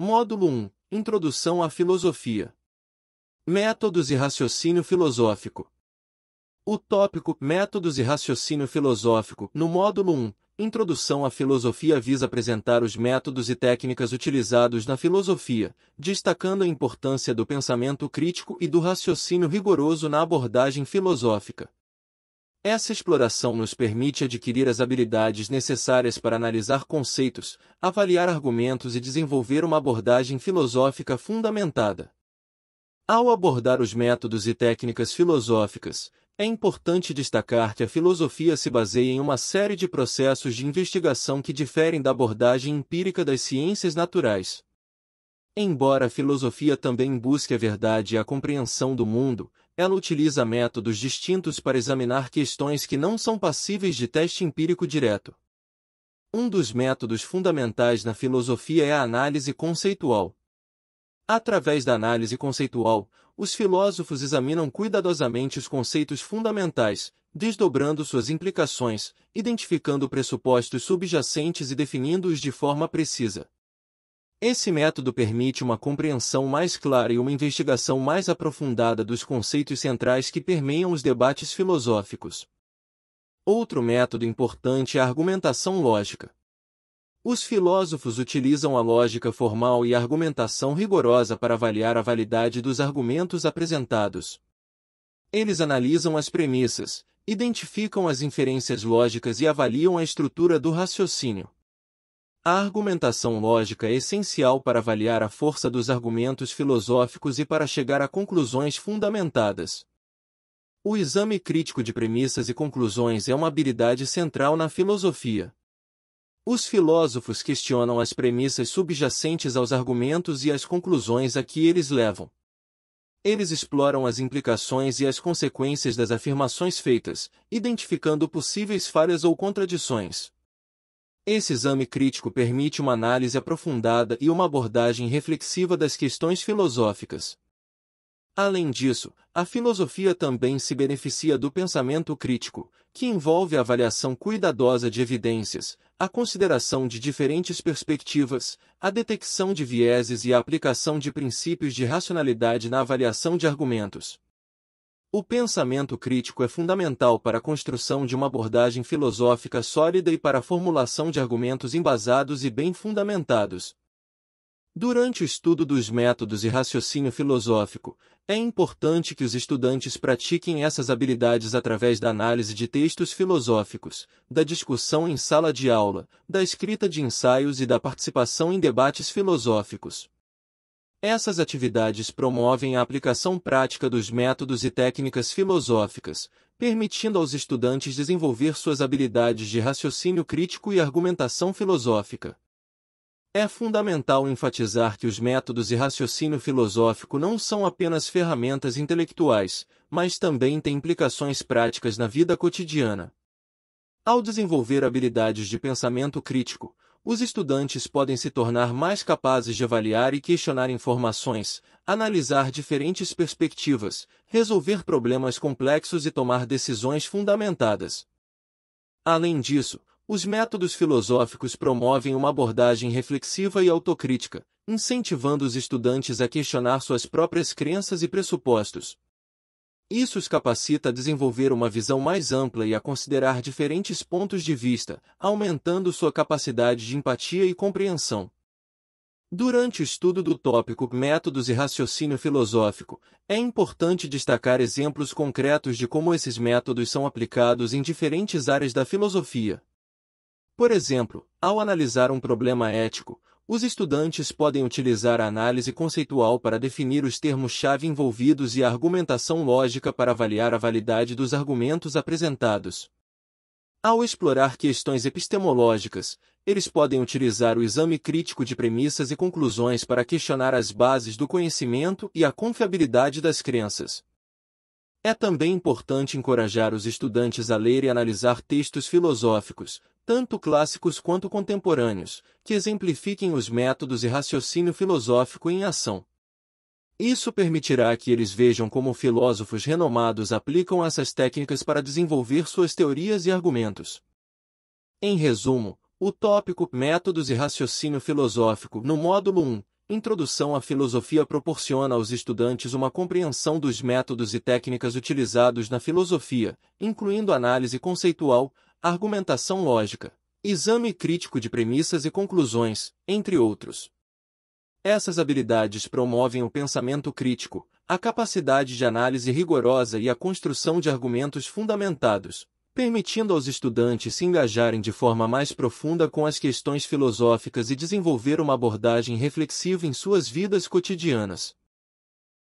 Módulo 1 Introdução à Filosofia Métodos e Raciocínio Filosófico O tópico Métodos e Raciocínio Filosófico, no módulo 1, Introdução à Filosofia visa apresentar os métodos e técnicas utilizados na filosofia, destacando a importância do pensamento crítico e do raciocínio rigoroso na abordagem filosófica. Essa exploração nos permite adquirir as habilidades necessárias para analisar conceitos, avaliar argumentos e desenvolver uma abordagem filosófica fundamentada. Ao abordar os métodos e técnicas filosóficas, é importante destacar que a filosofia se baseia em uma série de processos de investigação que diferem da abordagem empírica das ciências naturais. Embora a filosofia também busque a verdade e a compreensão do mundo, ela é utiliza métodos distintos para examinar questões que não são passíveis de teste empírico direto. Um dos métodos fundamentais na filosofia é a análise conceitual. Através da análise conceitual, os filósofos examinam cuidadosamente os conceitos fundamentais, desdobrando suas implicações, identificando pressupostos subjacentes e definindo-os de forma precisa. Esse método permite uma compreensão mais clara e uma investigação mais aprofundada dos conceitos centrais que permeiam os debates filosóficos. Outro método importante é a argumentação lógica. Os filósofos utilizam a lógica formal e a argumentação rigorosa para avaliar a validade dos argumentos apresentados. Eles analisam as premissas, identificam as inferências lógicas e avaliam a estrutura do raciocínio. A argumentação lógica é essencial para avaliar a força dos argumentos filosóficos e para chegar a conclusões fundamentadas. O exame crítico de premissas e conclusões é uma habilidade central na filosofia. Os filósofos questionam as premissas subjacentes aos argumentos e as conclusões a que eles levam. Eles exploram as implicações e as consequências das afirmações feitas, identificando possíveis falhas ou contradições. Esse exame crítico permite uma análise aprofundada e uma abordagem reflexiva das questões filosóficas. Além disso, a filosofia também se beneficia do pensamento crítico, que envolve a avaliação cuidadosa de evidências, a consideração de diferentes perspectivas, a detecção de vieses e a aplicação de princípios de racionalidade na avaliação de argumentos. O pensamento crítico é fundamental para a construção de uma abordagem filosófica sólida e para a formulação de argumentos embasados e bem fundamentados. Durante o estudo dos métodos e raciocínio filosófico, é importante que os estudantes pratiquem essas habilidades através da análise de textos filosóficos, da discussão em sala de aula, da escrita de ensaios e da participação em debates filosóficos. Essas atividades promovem a aplicação prática dos métodos e técnicas filosóficas, permitindo aos estudantes desenvolver suas habilidades de raciocínio crítico e argumentação filosófica. É fundamental enfatizar que os métodos e raciocínio filosófico não são apenas ferramentas intelectuais, mas também têm implicações práticas na vida cotidiana. Ao desenvolver habilidades de pensamento crítico, os estudantes podem se tornar mais capazes de avaliar e questionar informações, analisar diferentes perspectivas, resolver problemas complexos e tomar decisões fundamentadas. Além disso, os métodos filosóficos promovem uma abordagem reflexiva e autocrítica, incentivando os estudantes a questionar suas próprias crenças e pressupostos, isso os capacita a desenvolver uma visão mais ampla e a considerar diferentes pontos de vista, aumentando sua capacidade de empatia e compreensão. Durante o estudo do tópico Métodos e Raciocínio Filosófico, é importante destacar exemplos concretos de como esses métodos são aplicados em diferentes áreas da filosofia. Por exemplo, ao analisar um problema ético, os estudantes podem utilizar a análise conceitual para definir os termos-chave envolvidos e a argumentação lógica para avaliar a validade dos argumentos apresentados. Ao explorar questões epistemológicas, eles podem utilizar o exame crítico de premissas e conclusões para questionar as bases do conhecimento e a confiabilidade das crenças. É também importante encorajar os estudantes a ler e analisar textos filosóficos, tanto clássicos quanto contemporâneos, que exemplifiquem os métodos e raciocínio filosófico em ação. Isso permitirá que eles vejam como filósofos renomados aplicam essas técnicas para desenvolver suas teorias e argumentos. Em resumo, o tópico Métodos e Raciocínio Filosófico, no módulo 1, Introdução à Filosofia proporciona aos estudantes uma compreensão dos métodos e técnicas utilizados na filosofia, incluindo análise conceitual, argumentação lógica, exame crítico de premissas e conclusões, entre outros. Essas habilidades promovem o pensamento crítico, a capacidade de análise rigorosa e a construção de argumentos fundamentados, permitindo aos estudantes se engajarem de forma mais profunda com as questões filosóficas e desenvolver uma abordagem reflexiva em suas vidas cotidianas.